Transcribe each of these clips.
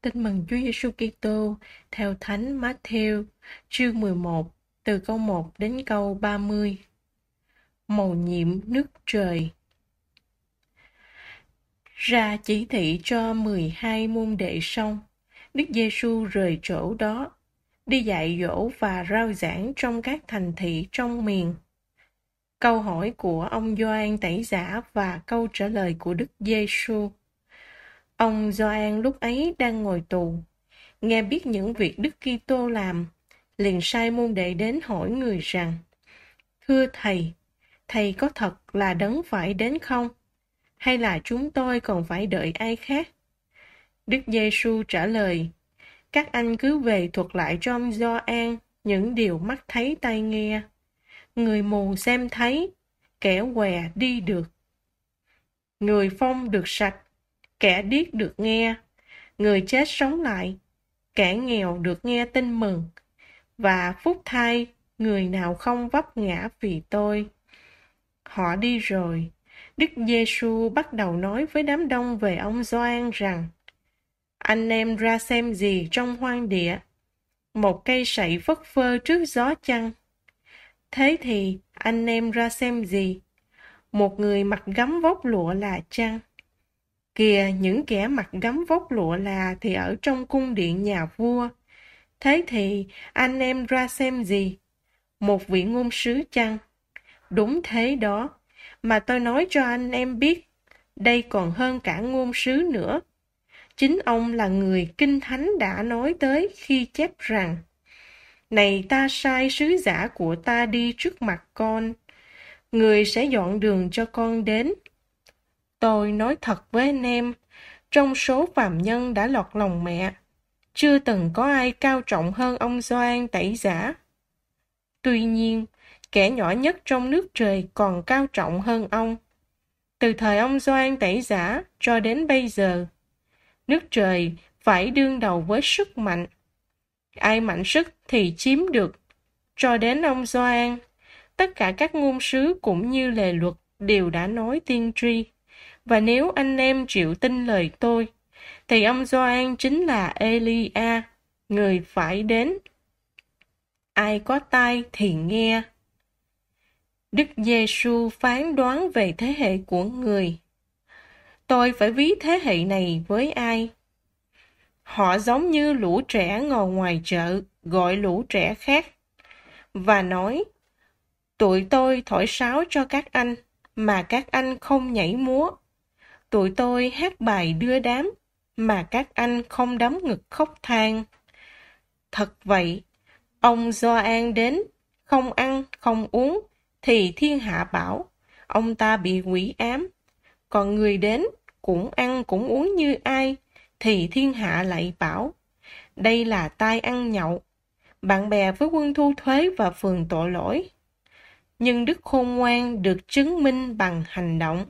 Tin mừng Chúa Giêsu Kitô theo Thánh Matthew, chương 11, từ câu 1 đến câu 30. Màu nhiệm nước trời ra chỉ thị cho 12 môn đệ xong, Đức Giêsu rời chỗ đó, đi dạy dỗ và rao giảng trong các thành thị trong miền. Câu hỏi của ông Gioan Tẩy Giả và câu trả lời của Đức Giêsu. Ông Gioan lúc ấy đang ngồi tù. Nghe biết những việc Đức Kitô làm, liền sai môn đệ đến hỏi người rằng Thưa Thầy, Thầy có thật là đấng phải đến không? Hay là chúng tôi còn phải đợi ai khác? Đức Giêsu trả lời, các anh cứ về thuật lại cho ông Gioan những điều mắt thấy tai nghe. Người mù xem thấy, kẻ què đi được. Người phong được sạch, kẻ điếc được nghe, người chết sống lại, kẻ nghèo được nghe tin mừng, và phúc thay người nào không vấp ngã vì tôi. Họ đi rồi, Đức Giêsu bắt đầu nói với đám đông về ông Gioan rằng: Anh em ra xem gì trong hoang địa? Một cây sậy phất phơ trước gió chăng? Thế thì anh em ra xem gì? Một người mặc gấm vóc lụa là chăng? Kìa những kẻ mặc gấm vóc lụa là thì ở trong cung điện nhà vua. Thế thì anh em ra xem gì? Một vị ngôn sứ chăng? Đúng thế đó. Mà tôi nói cho anh em biết, đây còn hơn cả ngôn sứ nữa. Chính ông là người Kinh Thánh đã nói tới khi chép rằng Này ta sai sứ giả của ta đi trước mặt con, người sẽ dọn đường cho con đến Tôi nói thật với anh em, trong số phạm nhân đã lọt lòng mẹ, chưa từng có ai cao trọng hơn ông Doan tẩy giả. Tuy nhiên, kẻ nhỏ nhất trong nước trời còn cao trọng hơn ông. Từ thời ông Doan tẩy giả cho đến bây giờ, nước trời phải đương đầu với sức mạnh. Ai mạnh sức thì chiếm được. Cho đến ông Doan, tất cả các ngôn sứ cũng như lề luật đều đã nói tiên tri và nếu anh em chịu tin lời tôi, thì ông doan chính là Elia, người phải đến. Ai có tai thì nghe. Đức Giêsu phán đoán về thế hệ của người. Tôi phải ví thế hệ này với ai? Họ giống như lũ trẻ ngồi ngoài chợ gọi lũ trẻ khác và nói Tụi tôi thổi sáo cho các anh mà các anh không nhảy múa tụi tôi hát bài đưa đám mà các anh không đấm ngực khóc than. Thật vậy, ông do an đến, không ăn, không uống, thì thiên hạ bảo, ông ta bị quỷ ám. Còn người đến, cũng ăn cũng uống như ai, thì thiên hạ lại bảo, đây là tai ăn nhậu. Bạn bè với quân thu thuế và phường tội lỗi. Nhưng đức khôn ngoan được chứng minh bằng hành động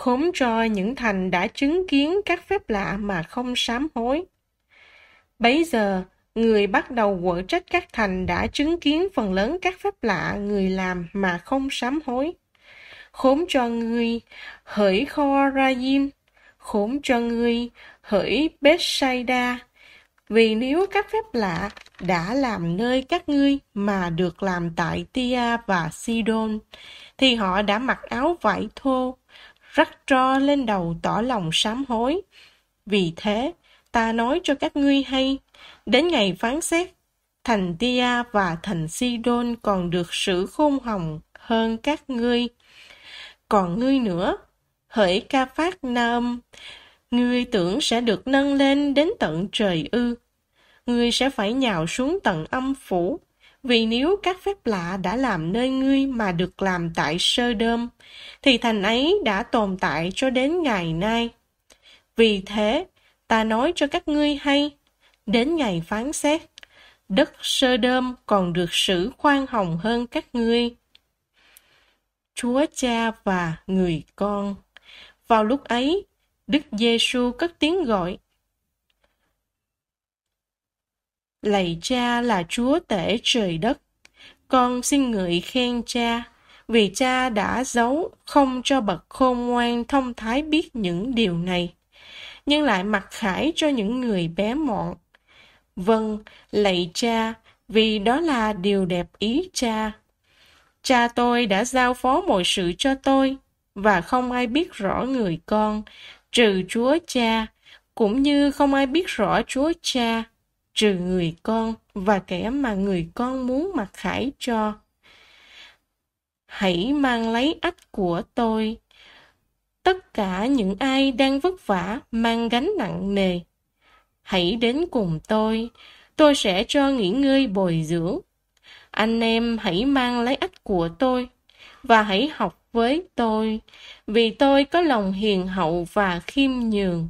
khốn cho những thành đã chứng kiến các phép lạ mà không sám hối. Bấy giờ, người bắt đầu quở trách các thành đã chứng kiến phần lớn các phép lạ người làm mà không sám hối. Khốn cho người hỡi Kho Ra Diêm, khốn cho người hỡi Bethsaida, vì nếu các phép lạ đã làm nơi các ngươi mà được làm tại Tia và Sidon, thì họ đã mặc áo vải thô, rắc tro lên đầu tỏ lòng sám hối. Vì thế, ta nói cho các ngươi hay, đến ngày phán xét, thành Tia và thành Sidon còn được sự khôn hồng hơn các ngươi. Còn ngươi nữa, hỡi ca phát na âm, ngươi tưởng sẽ được nâng lên đến tận trời ư. Ngươi sẽ phải nhào xuống tận âm phủ, vì nếu các phép lạ đã làm nơi ngươi mà được làm tại sơ đơm, thì thành ấy đã tồn tại cho đến ngày nay. Vì thế, ta nói cho các ngươi hay, đến ngày phán xét, đất sơ đơm còn được xử khoan hồng hơn các ngươi. Chúa Cha và người con. Vào lúc ấy, Đức Giêsu cất tiếng gọi Lạy cha là chúa tể trời đất. Con xin ngợi khen cha, vì cha đã giấu không cho bậc khôn ngoan thông thái biết những điều này, nhưng lại mặc khải cho những người bé mọn. Vâng, lạy cha, vì đó là điều đẹp ý cha. Cha tôi đã giao phó mọi sự cho tôi, và không ai biết rõ người con, trừ Chúa Cha, cũng như không ai biết rõ Chúa Cha trừ người con và kẻ mà người con muốn mặc khải cho. Hãy mang lấy ách của tôi. Tất cả những ai đang vất vả mang gánh nặng nề. Hãy đến cùng tôi, tôi sẽ cho nghỉ ngơi bồi dưỡng. Anh em hãy mang lấy ách của tôi và hãy học với tôi, vì tôi có lòng hiền hậu và khiêm nhường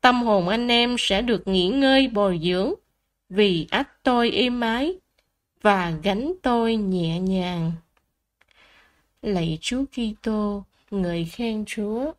tâm hồn anh em sẽ được nghỉ ngơi bồi dưỡng vì ách tôi êm ái và gánh tôi nhẹ nhàng. Lạy Chúa Kitô, người khen Chúa.